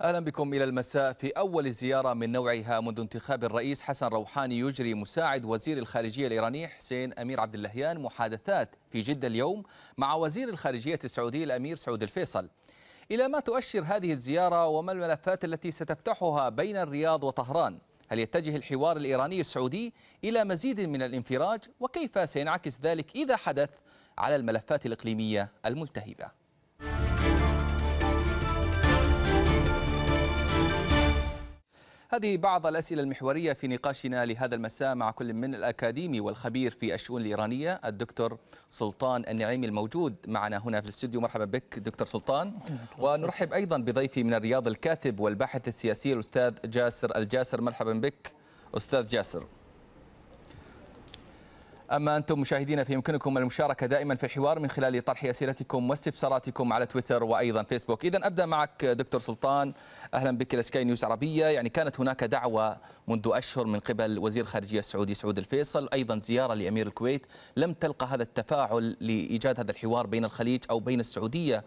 أهلا بكم إلى المساء في أول زيارة من نوعها منذ انتخاب الرئيس حسن روحاني يجري مساعد وزير الخارجية الإيراني حسين أمير عبد اللهيان محادثات في جدة اليوم مع وزير الخارجية السعودي الأمير سعود الفيصل إلى ما تؤشر هذه الزيارة وما الملفات التي ستفتحها بين الرياض وطهران هل يتجه الحوار الإيراني السعودي إلى مزيد من الانفراج وكيف سينعكس ذلك إذا حدث على الملفات الإقليمية الملتهبة هذه بعض الأسئلة المحورية في نقاشنا لهذا المساء مع كل من الأكاديمي والخبير في الشؤون الإيرانية الدكتور سلطان النعيمي الموجود معنا هنا في الاستوديو مرحبا بك دكتور سلطان ونرحب أيضا بضيفي من الرياض الكاتب والباحث السياسي الأستاذ جاسر الجاسر مرحبا بك أستاذ جاسر أما أنتم مشاهدين فيمكنكم المشاركة دائما في الحوار من خلال طرح أسئلتكم واستفساراتكم على تويتر وأيضا فيسبوك إذا أبدأ معك دكتور سلطان أهلا بك لسكاي نيوز عربية يعني كانت هناك دعوة منذ أشهر من قبل وزير الخارجية السعودي سعود الفيصل أيضا زيارة لأمير الكويت لم تلقى هذا التفاعل لإيجاد هذا الحوار بين الخليج أو بين السعودية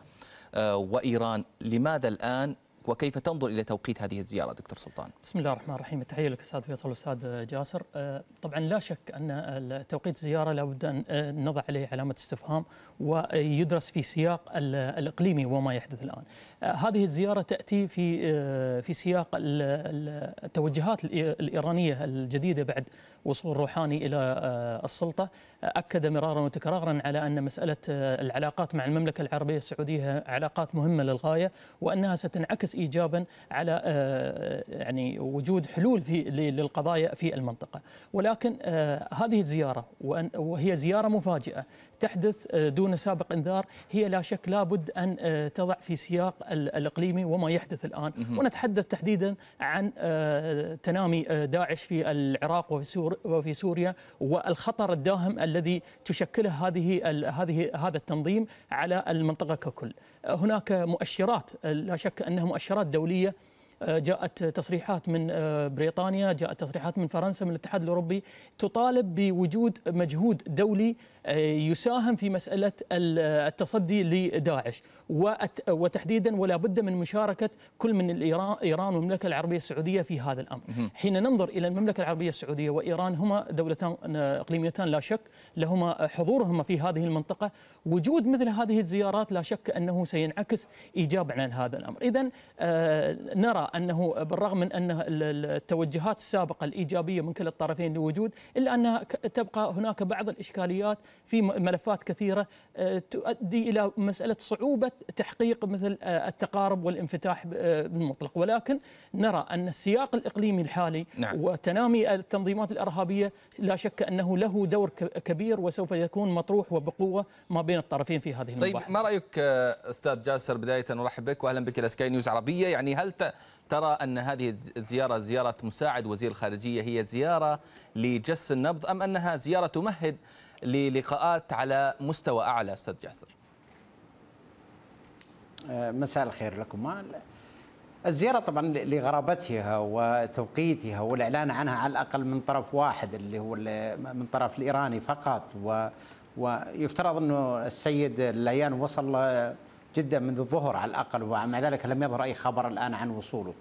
آه، وإيران لماذا الآن وكيف تنظر إلى توقيت هذه الزيارة دكتور سلطان بسم الله الرحمن الرحيم التحية لك أستاذ فيصل استاذ جاسر أه، طبعا لا شك أن توقيت الزيارة لابد أن نضع عليه علامة استفهام ويدرس في سياق الإقليمي وما يحدث الآن هذه الزيارة تأتي في آه، في سياق التوجهات الإيرانية الجديدة بعد وصول روحاني إلى آه، السلطة أكد مرارا وتكرارا على أن مسألة آه، العلاقات مع المملكة العربية السعودية علاقات مهمة للغاية وأنها ستنعكس إيجابا على يعني وجود حلول في للقضايا في المنطقة ولكن هذه الزيارة وهي زيارة مفاجئة تحدث آه، دون سابق انذار هي لا شك لابد ان آه، تضع في سياق الاقليمي وما يحدث الان ونتحدث تحديدا عن آه، تنامي داعش في العراق وفي سوريا والخطر الداهم الذي تشكله هذه هذه هذا التنظيم على المنطقه ككل هناك مؤشرات لا شك انها مؤشرات دوليه آه، جاءت تصريحات من آه، بريطانيا جاءت تصريحات من فرنسا من الاتحاد الأوروبي تطالب بوجود مجهود دولي آه، يساهم في مسألة التصدي لداعش وتحديدا ولا بد من مشاركة كل من إيران والمملكة العربية السعودية في هذا الأمر حين ننظر إلى المملكة العربية السعودية وإيران هما دولتان إقليميتان لا شك لهما حضورهما في هذه المنطقة وجود مثل هذه الزيارات لا شك أنه سينعكس إيجابا عن هذا الأمر إذا آه، نرى أنه بالرغم من أن التوجهات السابقة الإيجابية من كلا الطرفين لوجود إلا أنها تبقى هناك بعض الإشكاليات في ملفات كثيرة آه، تؤدي إلى مسألة صعوبة تحقيق مثل آه، التقارب والانفتاح بالمطلق ولكن نرى أن السياق الإقليمي الحالي نعم. وتنامي التنظيمات الإرهابية لا شك أنه له دور كبير وسوف يكون مطروح وبقوة ما بين بين الطرفين في هذه المباحث طيب ما رايك آه، استاذ جاسر بدايه نرحب بك واهلا بك الى سكاي نيوز عربيه يعني هل ترى ان هذه الزياره زياره مساعد وزير الخارجيه هي زياره لجس النبض ام انها زياره تمهد للقاءات على مستوى اعلى استاذ جاسر آه، مساء الخير لكم الزيارة طبعا لغرابتها وتوقيتها والإعلان عنها على الأقل من طرف واحد اللي هو من طرف الإيراني فقط و ويفترض انه السيد الليان وصل جدا منذ الظهر على الاقل ومع ذلك لم يظهر اي خبر الان عن وصوله.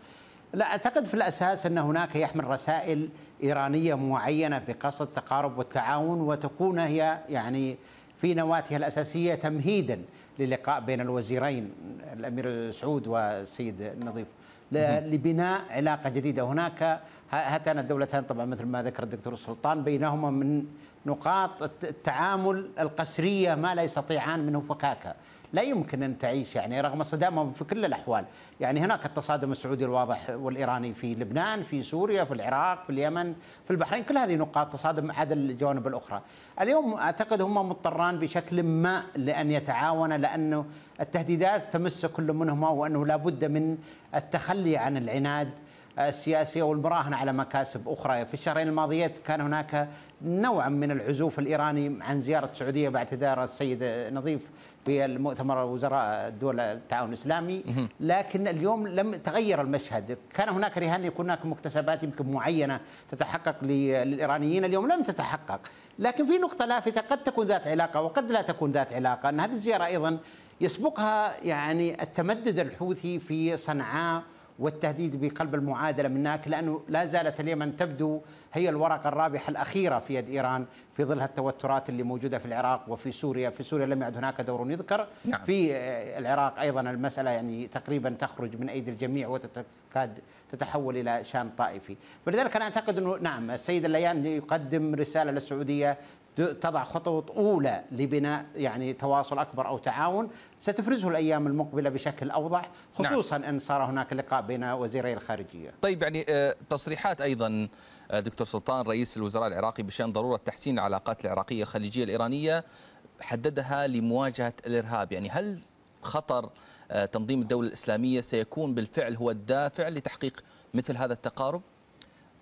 لا اعتقد في الاساس ان هناك يحمل رسائل ايرانيه معينه بقصد التقارب والتعاون وتكون هي يعني في نواتها الاساسيه تمهيدا للقاء بين الوزيرين الامير سعود والسيد النظيف لبناء علاقه جديده هناك هاتان الدولتان طبعا مثل ما ذكر الدكتور السلطان بينهما من نقاط التعامل القسريه ما لا يستطيعان منه فكاكة لا يمكن ان تعيش يعني رغم صدامهم في كل الاحوال، يعني هناك التصادم السعودي الواضح والايراني في لبنان، في سوريا، في العراق، في اليمن، في البحرين، كل هذه نقاط تصادم عدا الجوانب الاخرى. اليوم اعتقد هم مضطران بشكل ما لان يتعاون لانه التهديدات تمس كل منهما وانه لابد من التخلي عن العناد السياسيه والمراهنه على مكاسب اخرى، في الشهرين الماضيين كان هناك نوعا من العزوف الايراني عن زياره السعوديه باعتذار السيد نظيف في المؤتمر وزراء دول التعاون الاسلامي، لكن اليوم لم تغير المشهد، كان هناك رهان يكون هناك مكتسبات يمكن معينه تتحقق للايرانيين، اليوم لم تتحقق، لكن في نقطه لافته قد تكون ذات علاقه وقد لا تكون ذات علاقه، ان هذه الزياره ايضا يسبقها يعني التمدد الحوثي في صنعاء والتهديد بقلب المعادله من هناك لانه لا زالت اليمن تبدو هي الورقه الرابحه الاخيره في يد ايران في ظل التوترات اللي موجوده في العراق وفي سوريا، في سوريا لم يعد هناك دور يذكر، نعم. في آه، العراق ايضا المساله يعني تقريبا تخرج من ايدي الجميع وتكاد تتحول الى شان طائفي، فلذلك انا اعتقد انه نعم السيد الليان يقدم رساله للسعوديه تضع خطوط اولى لبناء يعني تواصل اكبر او تعاون ستفرزه الايام المقبله بشكل اوضح نعم. خصوصا نعم. ان صار هناك لقاء بين وزيري الخارجيه. طيب يعني آه، تصريحات ايضا آه، دكتور سلطان رئيس الوزراء العراقي بشان ضروره تحسين العلاقات العراقيه الخليجيه الايرانيه حددها لمواجهه الارهاب، يعني هل خطر آه، تنظيم الدوله الاسلاميه سيكون بالفعل هو الدافع لتحقيق مثل هذا التقارب؟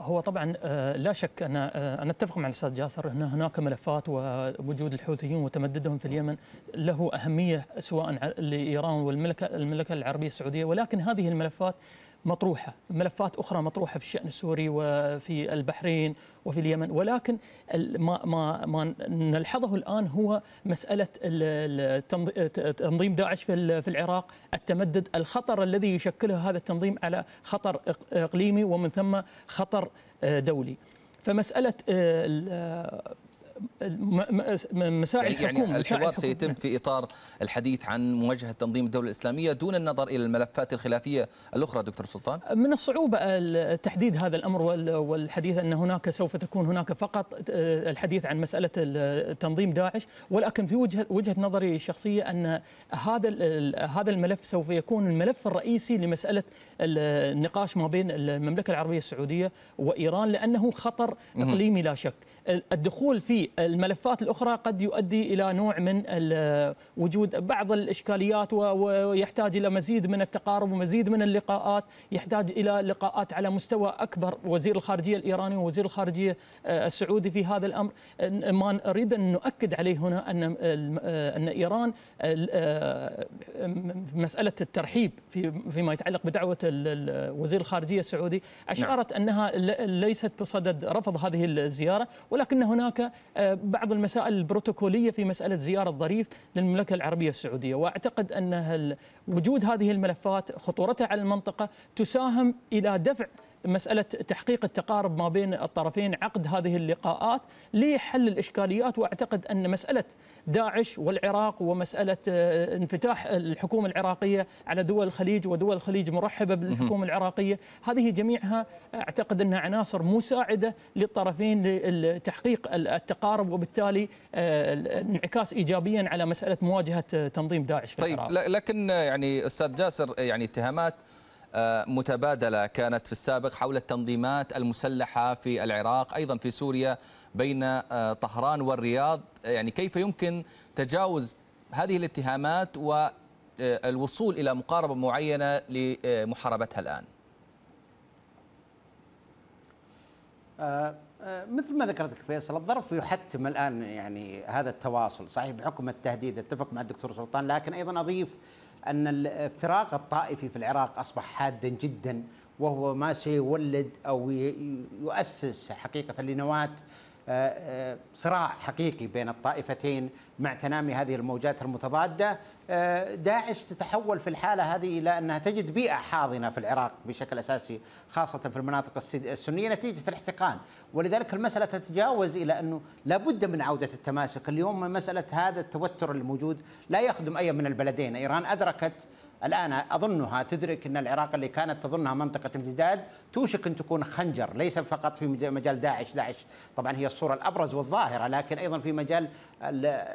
هو طبعا آه، لا شك انا آه، انا اتفق مع الاستاذ جاسر ان هناك ملفات ووجود الحوثيين وتمددهم في اليمن له اهميه سواء لايران والمملكه العربيه السعوديه ولكن هذه الملفات مطروحة ملفات أخرى مطروحة في الشأن السوري وفي البحرين وفي اليمن ولكن ما, ما, ما نلحظه الآن هو مسألة تنظيم داعش في العراق التمدد الخطر الذي يشكله هذا التنظيم على خطر إقليمي ومن ثم خطر آه، دولي فمسألة آه، مساعي يعني, يعني الحكومة يعني الحوار سيتم في إطار الحديث عن مواجهة تنظيم الدولة الإسلامية دون النظر إلى الملفات الخلافية الأخرى دكتور سلطان من الصعوبة تحديد هذا الأمر والحديث أن هناك سوف تكون هناك فقط آه، الحديث عن مسألة تنظيم داعش ولكن في وجهة, وجهة نظري الشخصية أن هذا هذا الملف سوف يكون الملف الرئيسي لمسألة النقاش ما بين المملكة العربية السعودية وإيران لأنه خطر إقليمي لا شك الدخول في الملفات الاخرى قد يؤدي الى نوع من وجود بعض الاشكاليات ويحتاج الى مزيد من التقارب ومزيد من اللقاءات يحتاج الى لقاءات على مستوى اكبر وزير الخارجيه الايراني ووزير الخارجيه آه، السعودي في هذا الامر ما نريد ان نؤكد عليه هنا ان آه، آه، ان ايران مساله الترحيب في فيما يتعلق بدعوه وزير الخارجيه السعودي نعم. اشعرت انها ليست بصدد رفض هذه الزياره ولكن هناك آه، بعض المسائل البروتوكولية في مسألة زيارة الظريف للمملكة العربية السعودية وأعتقد أن وجود هذه الملفات خطورتها على المنطقة تساهم إلى دفع مساله تحقيق التقارب ما بين الطرفين عقد هذه اللقاءات لحل الاشكاليات واعتقد ان مساله داعش والعراق ومساله آه، انفتاح الحكومه العراقيه على دول الخليج ودول الخليج مرحبه بالحكومه العراقيه هذه جميعها اعتقد انها عناصر مساعده للطرفين لتحقيق التقارب وبالتالي آه، انعكاس ايجابيا على مساله مواجهه آه، تنظيم داعش في طيب العراق. لكن يعني استاذ جاسر يعني اتهامات آه، متبادلة كانت في السابق حول التنظيمات المسلحة في العراق أيضا في سوريا بين آه، طهران والرياض آه، يعني كيف يمكن تجاوز هذه الاتهامات والوصول إلى مقاربة معينة لمحاربتها الآن مثل ما ذكرت فيصل الظرف يحتم الان يعني هذا التواصل صحيح بحكم التهديد اتفق مع الدكتور سلطان لكن ايضا اضيف أن الافتراق الطائفي في العراق أصبح حادا جدا وهو ما سيولد أو يؤسس حقيقة لنواة آه، آه، صراع حقيقي بين الطائفتين مع تنامي هذه الموجات المتضاده آه، داعش تتحول في الحاله هذه الى انها تجد بيئه حاضنه في العراق بشكل اساسي خاصه في المناطق السنيه نتيجه الاحتقان ولذلك المساله تتجاوز الى انه لابد من عوده التماسك اليوم مساله هذا التوتر الموجود لا يخدم اي من البلدين ايران ادركت الآن أظنها تدرك أن العراق اللي كانت تظنها منطقة امتداد توشك أن تكون خنجر ليس فقط في مجال داعش داعش طبعا هي الصورة الأبرز والظاهرة لكن أيضا في مجال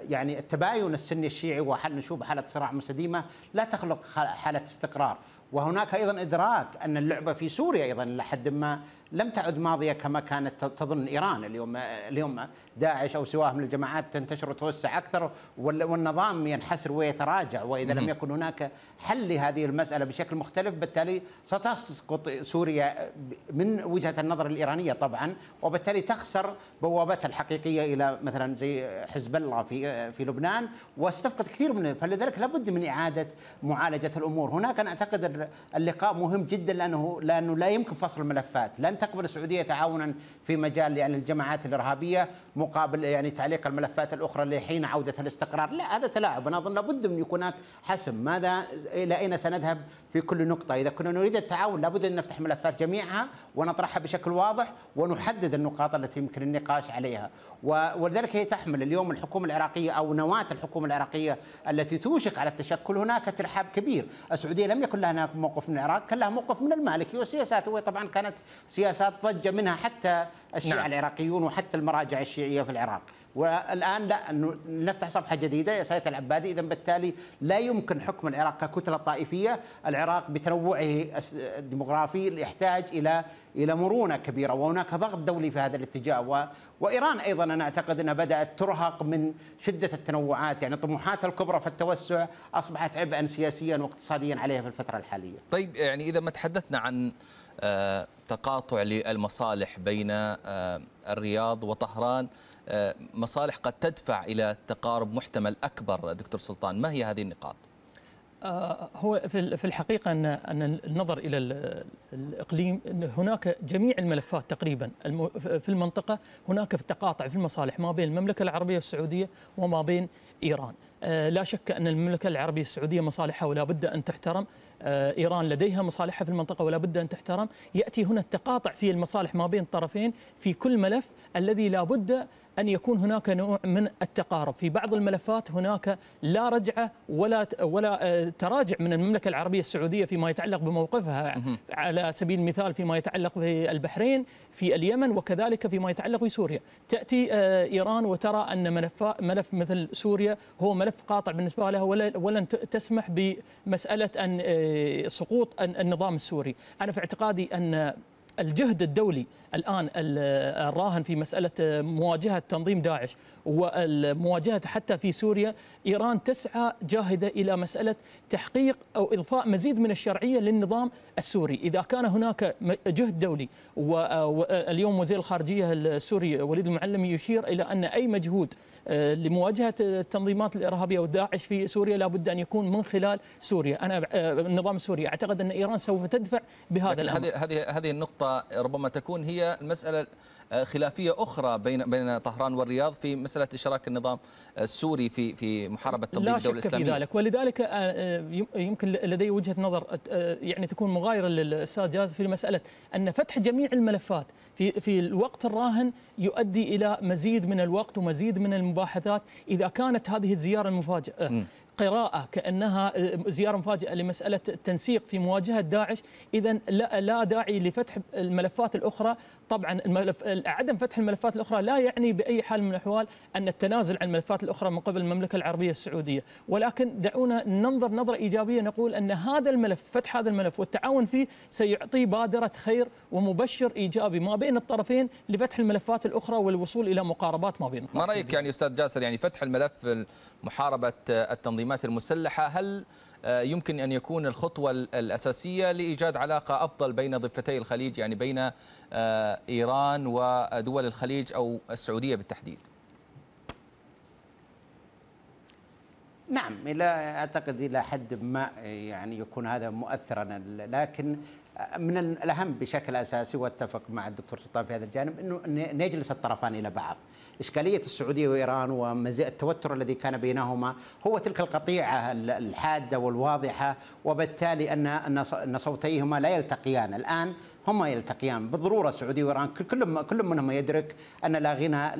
يعني التباين السني الشيعي وحل نشوف حالة صراع مستديمة لا تخلق حالة استقرار وهناك ايضا ادراك ان اللعبه في سوريا ايضا الى حد ما لم تعد ماضيه كما كانت تظن ايران اليوم اليوم داعش او سواه من الجماعات تنتشر وتوسع اكثر والنظام ينحسر ويتراجع واذا لم يكن هناك حل لهذه المساله بشكل مختلف بالتالي ستسقط سوريا من وجهه النظر الايرانيه طبعا وبالتالي تخسر بوابتها الحقيقيه الى مثلا زي حزب الله في في لبنان وستفقد كثير منه فلذلك لابد من اعاده معالجه الامور هناك انا اعتقد اللقاء مهم جدا لانه لانه لا يمكن فصل الملفات لن تقبل السعوديه تعاونا في مجال يعني الجماعات الارهابيه مقابل يعني تعليق الملفات الاخرى لحين عوده الاستقرار، لا هذا تلاعب انا اظن لابد من يكون هناك حسم ماذا الى اين سنذهب في كل نقطه، اذا كنا نريد التعاون لابد ان نفتح ملفات جميعها ونطرحها بشكل واضح ونحدد النقاط التي يمكن النقاش عليها، ولذلك هي تحمل اليوم الحكومه العراقيه او نواه الحكومه العراقيه التي توشك على التشكل هناك ترحاب كبير، السعوديه لم يكن لها موقف من العراق، كان لها موقف من المالكي وسياساته طبعا كانت سياسه السياسات ضج منها حتى الشيعة نعم. العراقيون وحتى المراجع الشيعية في العراق والان لا نفتح صفحه جديده يا سيد العبادي اذا بالتالي لا يمكن حكم العراق ككتله طائفيه، العراق بتنوعه الديموغرافي يحتاج الى الى مرونه كبيره وهناك ضغط دولي في هذا الاتجاه وايران ايضا انا اعتقد انها بدات ترهق من شده التنوعات يعني طموحاتها الكبرى في التوسع اصبحت عبئا سياسيا واقتصاديا عليها في الفتره الحاليه. طيب يعني اذا ما تحدثنا عن آه، تقاطع للمصالح بين آه، الرياض وطهران آه، مصالح قد تدفع إلى تقارب محتمل أكبر دكتور سلطان ما هي هذه النقاط؟ آه، هو في الحقيقة أن أن النظر إلى الإقليم هناك جميع الملفات تقريبا في المنطقة هناك في تقاطع في المصالح ما بين المملكة العربية السعودية وما بين إيران لا شك أن المملكة العربية السعودية مصالحها ولا بد أن تحترم آه، إيران لديها مصالحها في المنطقة ولا بد أن تحترم يأتي هنا التقاطع في المصالح ما بين الطرفين في كل ملف الذي لا بد أن يكون هناك نوع من التقارب في بعض الملفات هناك لا رجعة ولا ولا آه، تراجع من المملكة العربية السعودية فيما يتعلق بموقفها على سبيل المثال فيما يتعلق بالبحرين في اليمن وكذلك فيما يتعلق بسوريا تأتي آه، إيران وترى أن ملف ملف مثل سوريا هو ملف قاطع بالنسبة لها ولن تسمح بمسألة أن آه، سقوط النظام السوري أنا في اعتقادي أن الجهد الدولي الآن الراهن في مسألة مواجهة تنظيم داعش ومواجهة حتى في سوريا إيران تسعى جاهدة إلى مسألة تحقيق أو إضفاء مزيد من الشرعية للنظام السوري إذا كان هناك جهد دولي واليوم وزير الخارجية السوري وليد المعلم يشير إلى أن أي مجهود آه، لمواجهة التنظيمات الإرهابية وداعش في سوريا لابد أن يكون من خلال سوريا أنا آه، النظام السوري أعتقد أن إيران سوف تدفع بهذا الأمر هذه هذه النقطة ربما تكون هي مسألة المسألة آه، خلافية أخرى بين بين طهران والرياض في مسألة إشراك النظام السوري في في محاربة تنظيم الدولة الإسلامية لا شك في ذلك ولذلك آه، آه، يمكن لدي وجهة نظر يعني تكون مغايرة للأستاذ جاز في مسألة أن فتح جميع الملفات في في الوقت الراهن يؤدي إلى مزيد من الوقت ومزيد من المباحثات إذا كانت هذه الزيارة المفاجئة م. قراءة كأنها آه، زيارة مفاجئة لمسألة التنسيق في مواجهة داعش إذا لا, لا داعي لفتح الملفات الأخرى طبعا الملف عدم فتح الملفات الاخرى لا يعني باي حال من الاحوال ان التنازل عن الملفات الاخرى من قبل المملكه العربيه السعوديه، ولكن دعونا ننظر نظره ايجابيه نقول ان هذا الملف فتح هذا الملف والتعاون فيه سيعطي بادره خير ومبشر ايجابي ما بين الطرفين لفتح الملفات الاخرى والوصول الى مقاربات ما بين الطرفين. ما رايك يعني استاذ جاسر يعني فتح الملف محاربه التنظيمات المسلحه هل آه، يمكن أن يكون الخطوة الأساسية لإيجاد علاقة أفضل بين ضفتي الخليج يعني بين آه، إيران ودول الخليج أو السعودية بالتحديد نعم إلى أعتقد إلى حد ما آه، يعني يكون هذا مؤثرا لكن من الأهم بشكل أساسي واتفق مع الدكتور سلطان في هذا الجانب أنه نجلس الطرفان إلى بعض إشكالية السعودية وإيران ومزيء التوتر الذي كان بينهما هو تلك القطيعة الحادة والواضحة وبالتالي أن أن صوتيهما لا يلتقيان الآن هما يلتقيان بالضروره السعوديه وايران كلهم كل منهم يدرك ان لا غنى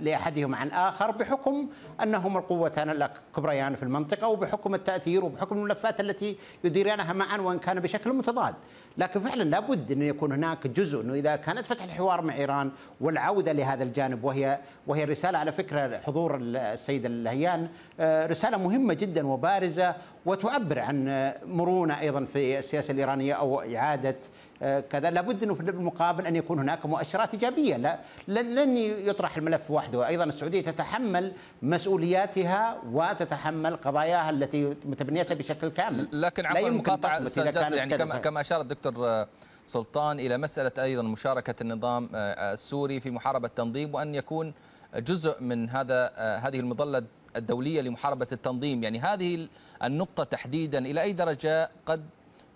لاحدهما عن الاخر بحكم انهما القوتان الكبريان في المنطقه وبحكم التاثير وبحكم الملفات التي يديرانها معا وان كان بشكل متضاد، لكن فعلا لابد ان يكون هناك جزء انه اذا كانت فتح الحوار مع ايران والعوده لهذا الجانب وهي وهي رساله على فكره حضور السيد الهيان آه، رساله مهمه جدا وبارزه وتعبر عن مرونه ايضا في السياسه الايرانيه او اعاده آه، كذا لابد انه في المقابل ان يكون هناك مؤشرات ايجابيه لا لن يطرح الملف وحده ايضا السعوديه تتحمل مسؤولياتها وتتحمل قضاياها التي متبنيتها بشكل كامل لكن عفوا مقاطعه يعني كما, كما اشار الدكتور سلطان الى مساله ايضا مشاركه النظام آه، السوري في محاربه التنظيم وان يكون جزء من هذا آه، هذه المظله الدوليه لمحاربه التنظيم يعني هذه النقطه تحديدا الى اي درجه قد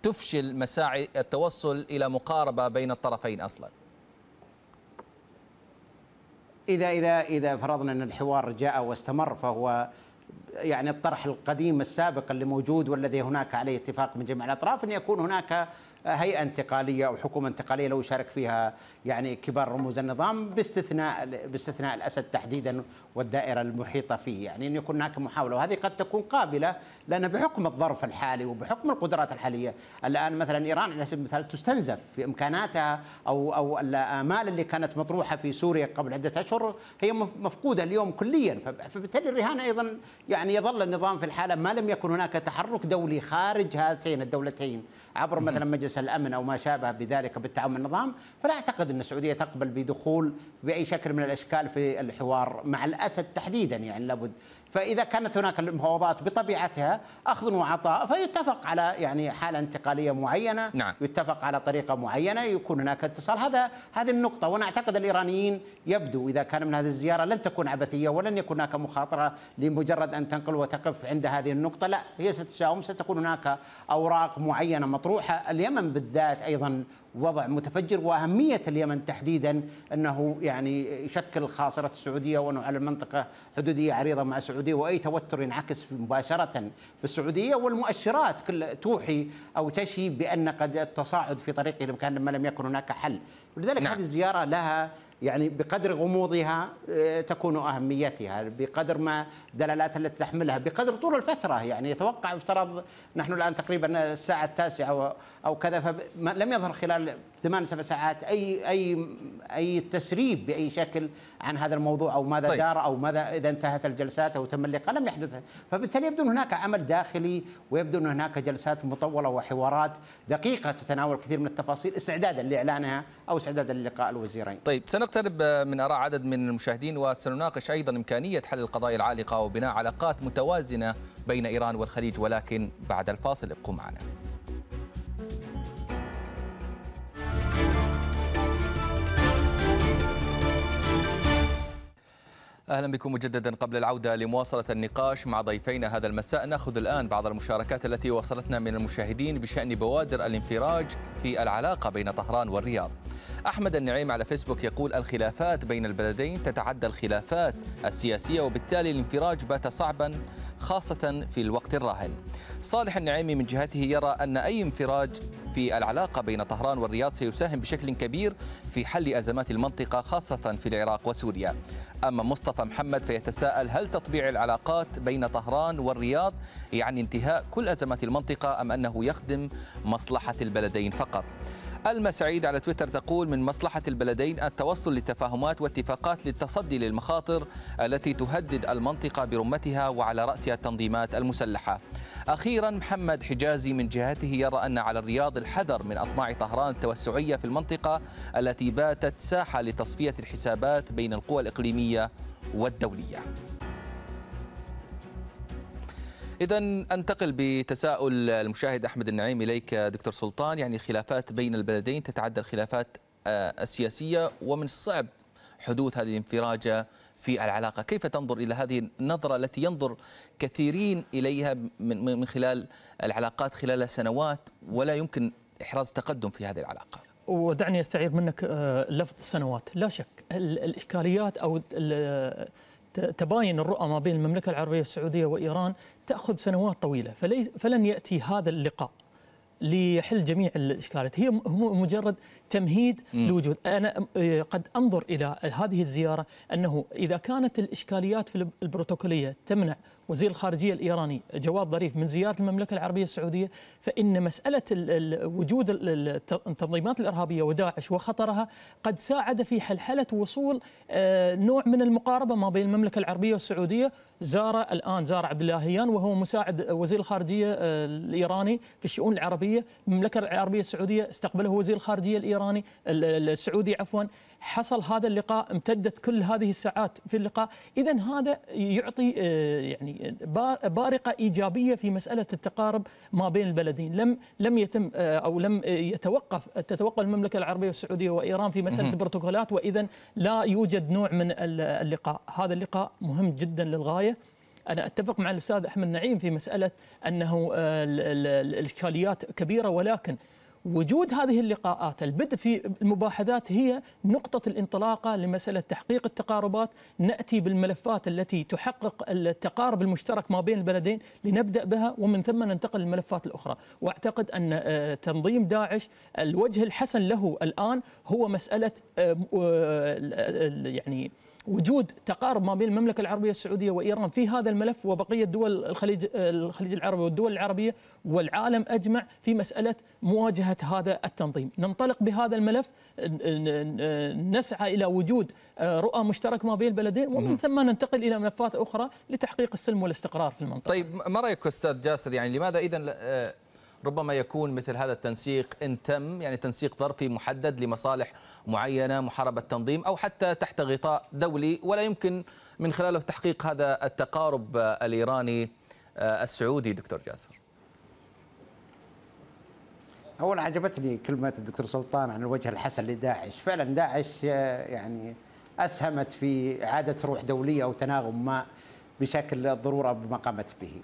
تفشل مساعي التوصل إلى مقاربة بين الطرفين أصلا إذا إذا إذا فرضنا أن الحوار جاء واستمر فهو يعني الطرح القديم السابق اللي موجود والذي هناك عليه اتفاق من جميع الاطراف ان يكون هناك هيئه انتقاليه او حكومه انتقاليه لو يشارك فيها يعني كبار رموز النظام باستثناء باستثناء الاسد تحديدا والدائرة المحيطة فيه يعني أن يكون هناك محاولة وهذه قد تكون قابلة لأن بحكم الظرف الحالي وبحكم القدرات الحالية الآن مثلا إيران على سبيل المثال تستنزف في إمكاناتها أو أو الآمال اللي كانت مطروحة في سوريا قبل عدة أشهر هي مفقودة اليوم كليا فبالتالي الرهان أيضا يعني يظل النظام في الحالة ما لم يكن هناك تحرك دولي خارج هاتين الدولتين عبر مثلا مجلس الامن او ما شابه بذلك بالتعاون مع النظام فلا اعتقد ان السعوديه تقبل بدخول باي شكل من الاشكال في الحوار مع الأمن الأسد تحديدا يعني لابد فإذا كانت هناك المفاوضات بطبيعتها أخذ وعطاء فيتفق على يعني حالة انتقالية معينة نعم. يتفق على طريقة معينة يكون هناك اتصال هذا هذه النقطة وأنا أعتقد الإيرانيين يبدو إذا كان من هذه الزيارة لن تكون عبثية ولن يكون هناك مخاطرة لمجرد أن تنقل وتقف عند هذه النقطة لا هي ستساوم ستكون هناك أوراق معينة مطروحة اليمن بالذات أيضا وضع متفجر واهميه اليمن تحديدا انه يعني يشكل خاصره السعوديه وانه على المنطقه حدوديه عريضه مع السعوديه واي توتر ينعكس مباشره في السعوديه والمؤشرات كل توحي او تشي بان قد التصاعد في طريقه لمكان ما لم يكن هناك حل، ولذلك نعم. هذه الزياره لها يعني بقدر غموضها آه، تكون اهميتها بقدر ما دلالات التي تحملها بقدر طول الفتره يعني يتوقع يفترض نحن الان تقريبا الساعه التاسعه او كذا فلم يظهر خلال ثمان سبع ساعات اي اي اي تسريب باي شكل عن هذا الموضوع او ماذا طيب. دار او ماذا اذا انتهت الجلسات او تم اللقاء لم يحدث فبالتالي يبدو ان هناك عمل داخلي ويبدو ان هناك جلسات مطوله وحوارات دقيقه تتناول كثير من التفاصيل استعدادا لاعلانها او استعدادا للقاء الوزيرين. طيب سنقترب آه، من اراء عدد من المشاهدين وسنناقش ايضا امكانيه حل القضايا العالقه وبناء علاقات متوازنه بين ايران والخليج ولكن بعد الفاصل ابقوا معنا. أهلا بكم مجددا قبل العودة لمواصلة النقاش مع ضيفينا هذا المساء نأخذ الآن بعض المشاركات التي وصلتنا من المشاهدين بشأن بوادر الانفراج في العلاقة بين طهران والرياض أحمد النعيم على فيسبوك يقول الخلافات بين البلدين تتعدى الخلافات السياسية وبالتالي الانفراج بات صعبا خاصة في الوقت الراهن صالح النعيمي من جهته يرى أن أي انفراج في العلاقة بين طهران والرياض سيساهم بشكل كبير في حل أزمات المنطقة خاصة في العراق وسوريا أما مصطفى محمد فيتساءل هل تطبيع العلاقات بين طهران والرياض يعني انتهاء كل أزمات المنطقة أم أنه يخدم مصلحة البلدين فقط المسعيد سعيد على تويتر تقول من مصلحة البلدين التوصل لتفاهمات واتفاقات للتصدي للمخاطر التي تهدد المنطقة برمتها وعلى رأسها التنظيمات المسلحة أخيرا محمد حجازي من جهته يرى أن على الرياض الحذر من أطماع طهران التوسعية في المنطقة التي باتت ساحة لتصفية الحسابات بين القوى الإقليمية والدولية إذا أنتقل بتساؤل المشاهد أحمد النعيم إليك دكتور سلطان يعني خلافات بين البلدين تتعدى الخلافات آه، السياسية ومن الصعب حدوث هذه الانفراجة في العلاقة كيف تنظر إلى هذه النظرة التي ينظر كثيرين إليها من خلال العلاقات خلال سنوات ولا يمكن إحراز تقدم في هذه العلاقة ودعني أستعير منك آه، لفظ سنوات لا شك الإشكاليات أو تباين الرؤى ما بين المملكة العربية السعودية وإيران تأخذ سنوات طويلة فلن يأتي هذا اللقاء ليحل جميع الإشكالات هي مجرد تمهيد لوجود انا إيه، قد انظر الى هذه الزياره انه اذا كانت الاشكاليات في البروتوكوليه تمنع وزير الخارجيه الايراني جواد ظريف من زياره المملكه العربيه السعوديه فان مساله وجود التنظيمات الارهابيه وداعش وخطرها قد ساعد في حلحله وصول آه، نوع من المقاربه ما بين المملكه العربيه والسعوديه زار الان زار عبد اللهيان وهو مساعد وزير الخارجيه آه، الايراني في الشؤون العربيه المملكه العربيه السعوديه استقبله وزير الخارجيه الايراني الايراني السعودي عفوا حصل هذا اللقاء امتدت كل هذه الساعات في اللقاء اذا هذا يعطي آه، يعني بارقه ايجابيه في مساله التقارب ما بين البلدين لم لم يتم آه، او لم يتوقف تتوقف المملكه العربيه السعوديه وايران في مساله البروتوكولات واذا لا يوجد نوع من اللقاء هذا اللقاء مهم جدا للغايه انا اتفق مع الاستاذ احمد نعيم في مساله انه آه، الاشكاليات كبيره ولكن وجود هذه اللقاءات البدء في المباحثات هي نقطة الانطلاقة لمسألة تحقيق التقاربات نأتي بالملفات التي تحقق التقارب المشترك ما بين البلدين لنبدأ بها ومن ثم ننتقل للملفات الأخرى وأعتقد أن آه، تنظيم داعش الوجه الحسن له الآن هو مسألة آه، آه، يعني وجود تقارب ما بين المملكة العربية السعودية وإيران في هذا الملف وبقية دول الخليج الخليج العربي والدول العربية والعالم أجمع في مسألة مواجهة هذا التنظيم ننطلق بهذا الملف نسعى إلى وجود آه، رؤى مشتركة ما بين البلدين ومن ثم ننتقل إلى ملفات أخرى لتحقيق السلم والاستقرار في المنطقة طيب ما رأيك أستاذ جاسر يعني لماذا إذا آه، ربما يكون مثل هذا التنسيق إن تم يعني تنسيق ظرفي محدد لمصالح معينة محاربة تنظيم أو حتى تحت غطاء دولي ولا يمكن من خلاله تحقيق هذا التقارب الإيراني آه، السعودي دكتور جاسر اولا عجبتني كلمه الدكتور سلطان عن الوجه الحسن لداعش، فعلا داعش آه، يعني اسهمت في اعاده روح دوليه او تناغم ما بشكل الضروره بما قامت به.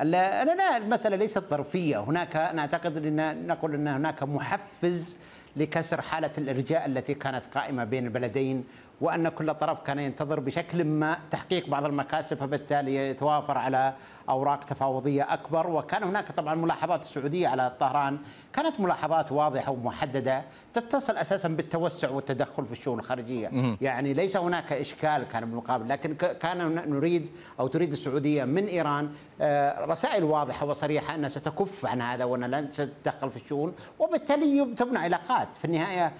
أنا لا المسألة ليست ظرفية هناك أنا أعتقد أن نقول أن هناك محفز لكسر حالة الإرجاء التي كانت قائمة بين البلدين وأن كل طرف كان ينتظر بشكل ما تحقيق بعض المكاسب فبالتالي يتوافر على اوراق تفاوضيه اكبر وكان هناك طبعا ملاحظات السعوديه على طهران كانت ملاحظات واضحه ومحدده تتصل اساسا بالتوسع والتدخل في الشؤون الخارجيه يعني ليس هناك اشكال كان بالمقابل لكن كان نريد او تريد السعوديه من ايران آه، رسائل واضحه وصريحه انها ستكف عن هذا وانها لن تتدخل في الشؤون وبالتالي تبنى علاقات في النهايه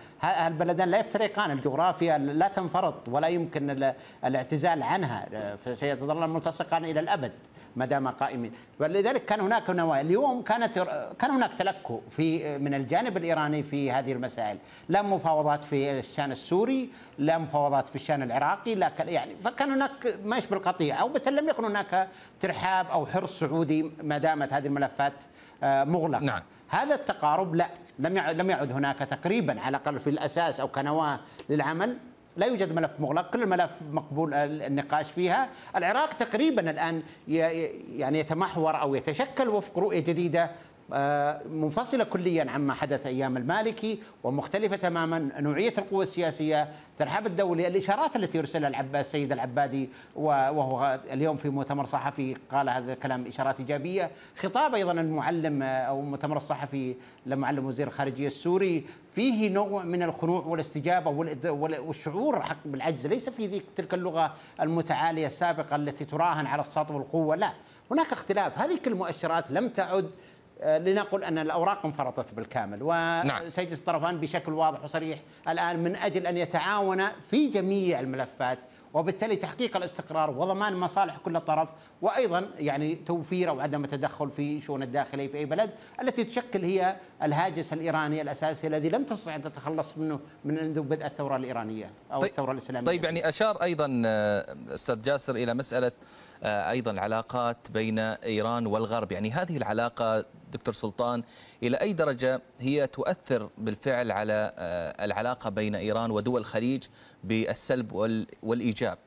البلدان لا يفترقان الجغرافيا لا تنفرط ولا يمكن الاعتزال عنها آه، فسيتظل ملتصقان الى الابد ما دام قائمين ولذلك كان هناك نوايا اليوم كانت كان هناك تلكؤ في من الجانب الايراني في هذه المسائل لا مفاوضات في الشان السوري لا مفاوضات في الشان العراقي لا يعني فكان هناك ما بالقطيع او او لم يكن هناك ترحاب او حرص سعودي ما دامت هذه الملفات آه، مغلقه نعم. هذا التقارب لا لم يعد لم يعد هناك تقريبا على الاقل في الاساس او كنواه للعمل لا يوجد ملف مغلق كل الملف مقبول النقاش فيها العراق تقريبا الآن يعني يتمحور أو يتشكل وفق رؤية جديدة آه، منفصلة كليا عما حدث أيام المالكي ومختلفة تماما نوعية القوى السياسية ترحاب الدولي الإشارات التي يرسلها العباس السيد العبادي وهو اليوم في مؤتمر صحفي قال هذا الكلام إشارات إيجابية خطاب أيضا المعلم آه، أو المؤتمر الصحفي لمعلم وزير الخارجية السوري فيه نوع من الخنوع والاستجابة والشعور حق بالعجز ليس في تلك اللغة المتعالية السابقة التي تراهن على السطو والقوة لا هناك اختلاف هذه كل المؤشرات لم تعد آه، لنقل ان الاوراق انفرطت بالكامل نعم. وسيجلس الطرفان بشكل واضح وصريح الان من اجل ان يتعاون في جميع الملفات وبالتالي تحقيق الاستقرار وضمان مصالح كل طرف وايضا يعني توفير او عدم التدخل في شؤون الداخليه في اي بلد التي تشكل هي الهاجس الايراني الاساسي الذي لم تستطع ان تتخلص منه من منذ بدء الثوره الايرانيه او طيب الثوره الاسلاميه. طيب يعني اشار ايضا آه، استاذ جاسر الى مساله آه، أيضا العلاقات بين إيران والغرب يعني هذه العلاقة دكتور سلطان إلى أي درجة هي تؤثر بالفعل على آه، العلاقة بين إيران ودول الخليج بالسلب والإيجاب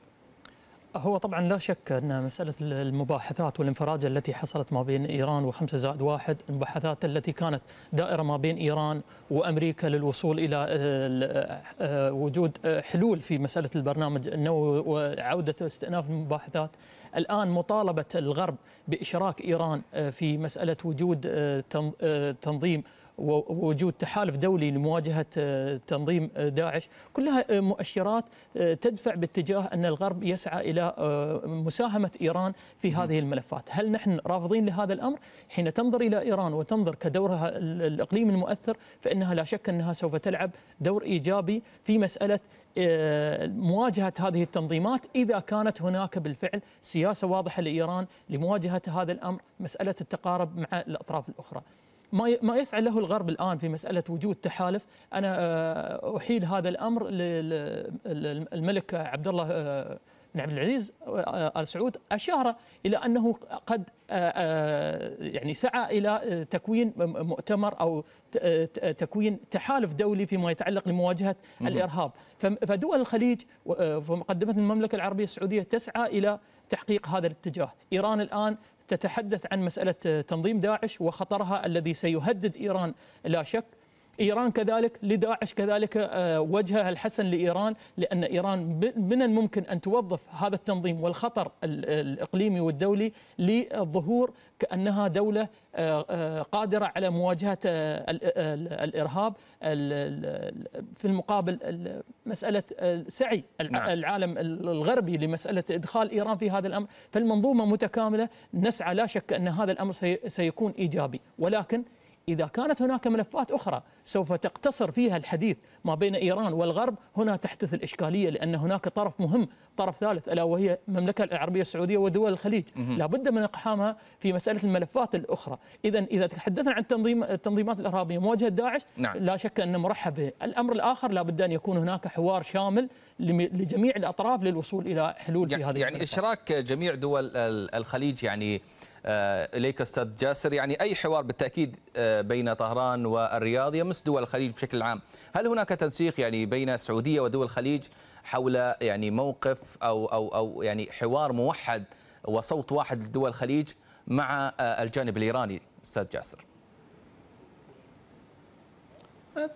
هو طبعا لا شك أن مسألة المباحثات والانفراجة التي حصلت ما بين إيران وخمسة زائد واحد المباحثات التي كانت دائرة ما بين إيران وأمريكا للوصول إلى آه، وجود حلول في مسألة البرنامج النووي وعودة استئناف المباحثات الآن مطالبة الغرب بإشراك إيران آه، في مسألة وجود آه، آه، تنظيم ووجود تحالف دولي لمواجهة تنظيم داعش كلها مؤشرات تدفع باتجاه أن الغرب يسعى إلى مساهمة إيران في هذه الملفات هل نحن رافضين لهذا الأمر؟ حين تنظر إلى إيران وتنظر كدورها الإقليمي المؤثر فإنها لا شك أنها سوف تلعب دور إيجابي في مسألة مواجهة هذه التنظيمات إذا كانت هناك بالفعل سياسة واضحة لإيران لمواجهة هذا الأمر مسألة التقارب مع الأطراف الأخرى ما ما يسعى له الغرب الان في مساله وجود تحالف انا آه، احيل هذا الامر للملك عبد الله آه، بن نعم، عبد العزيز آه، ال سعود اشار الى انه قد آه، آه، يعني سعى الى تكوين مؤتمر او تكوين تحالف دولي فيما يتعلق لمواجهه الارهاب فدول الخليج ومقدمه المملكه العربيه السعوديه تسعى الى تحقيق هذا الاتجاه ايران الان تتحدث عن مساله تنظيم داعش وخطرها الذي سيهدد ايران لا شك إيران كذلك لداعش كذلك آه، وجهها الحسن لإيران لأن إيران من الممكن أن توظف هذا التنظيم والخطر الإقليمي والدولي للظهور كأنها دولة آه، آه، قادرة على مواجهة الإرهاب في المقابل مسألة سعي نعم. العالم الغربي لمسألة إدخال إيران في هذا الأمر فالمنظومة متكاملة نسعى لا شك أن هذا الأمر سيكون إيجابي ولكن إذا كانت هناك ملفات أخرى سوف تقتصر فيها الحديث ما بين إيران والغرب هنا تحدث الإشكالية لأن هناك طرف مهم طرف ثالث ألا وهي المملكة العربية السعودية ودول الخليج لا بد من اقحامها في مسألة الملفات الأخرى إذا إذا تحدثنا عن تنظيم التنظيمات الإرهابية مواجهة داعش نعم. لا شك أن مرحب به الأمر الآخر لا بد أن يكون هناك حوار شامل لجميع الأطراف للوصول إلى حلول يعني في هذه يعني الملفات. إشراك جميع دول الخليج يعني آه، اليك استاذ جاسر يعني اي حوار بالتاكيد آه، بين طهران والرياض يمس دول الخليج بشكل عام، هل هناك تنسيق يعني بين السعوديه ودول الخليج حول يعني موقف او او او يعني حوار موحد وصوت واحد لدول الخليج مع آه، الجانب الايراني استاذ جاسر؟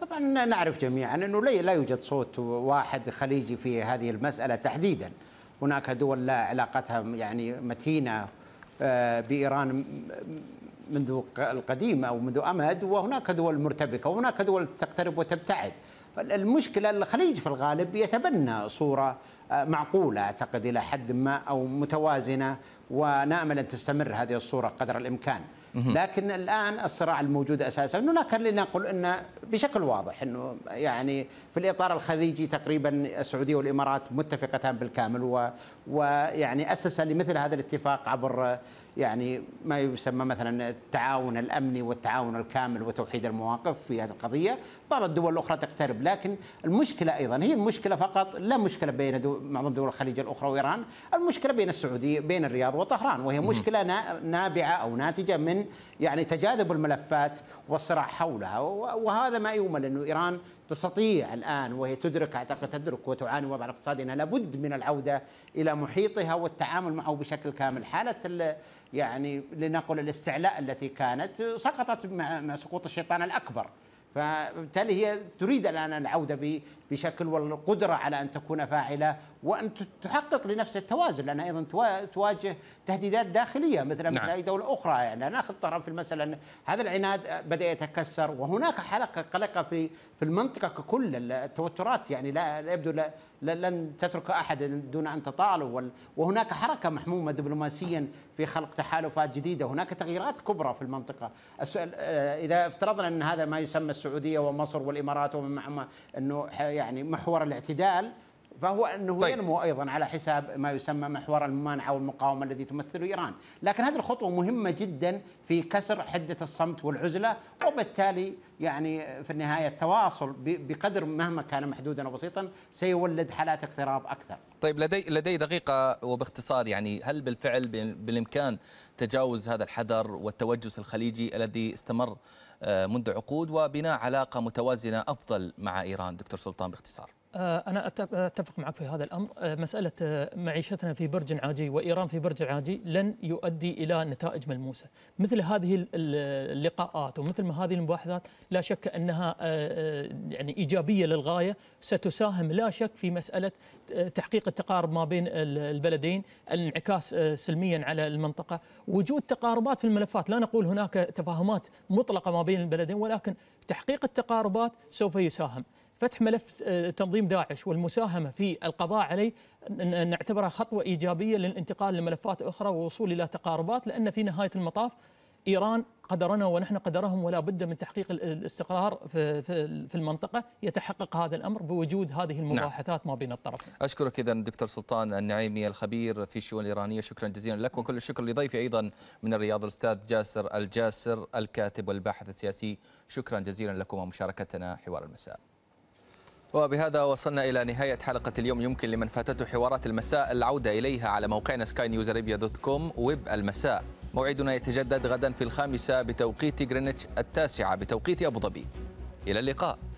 طبعا نعرف جميعا انه لا يوجد صوت واحد خليجي في هذه المساله تحديدا هناك دول لا علاقتها يعني متينه آه، بايران منذ القديم او منذ امد وهناك دول مرتبكه وهناك دول تقترب وتبتعد المشكله الخليج في الغالب يتبنى صوره آه، معقوله اعتقد الى حد ما او متوازنه ونامل ان تستمر هذه الصوره قدر الامكان لكن الان الصراع الموجود اساسا هناك لنقل ان بشكل واضح انه يعني في الاطار الخليجي تقريبا السعوديه والامارات متفقتان بالكامل ويعني اسس لمثل هذا الاتفاق عبر يعني ما يسمى مثلا التعاون الامني والتعاون الكامل وتوحيد المواقف في هذه القضيه بعض الدول الاخرى تقترب لكن المشكله ايضا هي المشكله فقط لا مشكله بين دو معظم دول الخليج الاخرى وايران المشكله بين السعوديه بين الرياض وطهران وهي مشكله نابعه او ناتجه من يعني تجاذب الملفات والصراع حولها وهذا ما يؤمل انه ايران تستطيع الان وهي تدرك اعتقد تدرك وتعاني وضع الاقتصادي انها لابد من العوده الى محيطها والتعامل معه بشكل كامل حاله يعني لنقل الاستعلاء التي كانت سقطت مع سقوط الشيطان الاكبر فبالتالي هي تريد الان العوده بشكل والقدرة على أن تكون فاعلة وأن تحقق لنفسها التوازن لأنها أيضا تواجه تهديدات داخلية مثل مثل نعم. أي دولة أخرى يعني نأخذ طرف في المسألة أن هذا العناد بدأ يتكسر وهناك حلقة قلقة في في المنطقة ككل التوترات يعني لا يبدو لا لن تترك أحد دون أن تطالب وهناك حركة محمومة دبلوماسيا في خلق تحالفات جديدة هناك تغييرات كبرى في المنطقة السؤال آه، إذا افترضنا أن هذا ما يسمى السعودية ومصر والإمارات ومن معهما أنه يعني محور الاعتدال فهو انه طيب. ينمو ايضا على حساب ما يسمى محور الممانعه والمقاومه الذي تمثله ايران، لكن هذه الخطوه مهمه جدا في كسر حده الصمت والعزله وبالتالي يعني في النهايه التواصل بقدر مهما كان محدودا وبسيطا سيولد حالات اقتراب اكثر. طيب لدي لدي دقيقه وباختصار يعني هل بالفعل بالامكان تجاوز هذا الحذر والتوجس الخليجي الذي استمر آه، منذ عقود وبناء علاقه متوازنه افضل مع ايران دكتور سلطان باختصار؟ آه، أنا أتفق معك في هذا الأمر آه، مسألة آه، معيشتنا في برج عاجي وإيران في برج عاجي لن يؤدي إلى نتائج ملموسة مثل هذه اللقاءات ومثل ما هذه المباحثات لا شك أنها يعني إيجابية للغاية ستساهم لا شك في مسألة تحقيق التقارب ما بين البلدين الانعكاس سلميا على المنطقة وجود تقاربات في الملفات لا نقول هناك تفاهمات مطلقة ما بين البلدين ولكن تحقيق التقاربات سوف يساهم فتح ملف آه، تنظيم داعش والمساهمه في القضاء عليه نعتبرها خطوه ايجابيه للانتقال لملفات اخرى ووصول الى تقاربات لان في نهايه المطاف ايران قدرنا ونحن قدرهم ولا بد من تحقيق الاستقرار في في المنطقه يتحقق هذا الامر بوجود هذه نعم. المباحثات ما بين الطرفين. اشكرك اذا دكتور سلطان النعيمي الخبير في الشؤون الايرانيه شكرا جزيلا لك وكل الشكر لضيفي ايضا من الرياض الاستاذ جاسر الجاسر الكاتب والباحث السياسي شكرا جزيلا لكم ومشاركتنا حوار المساء. وبهذا وصلنا إلى نهاية حلقة اليوم يمكن لمن فاتته حوارات المساء العودة إليها على موقعنا سكاي دوت كوم ويب المساء موعدنا يتجدد غدا في الخامسة بتوقيت غرينتش التاسعة بتوقيت أبو ظبي إلى اللقاء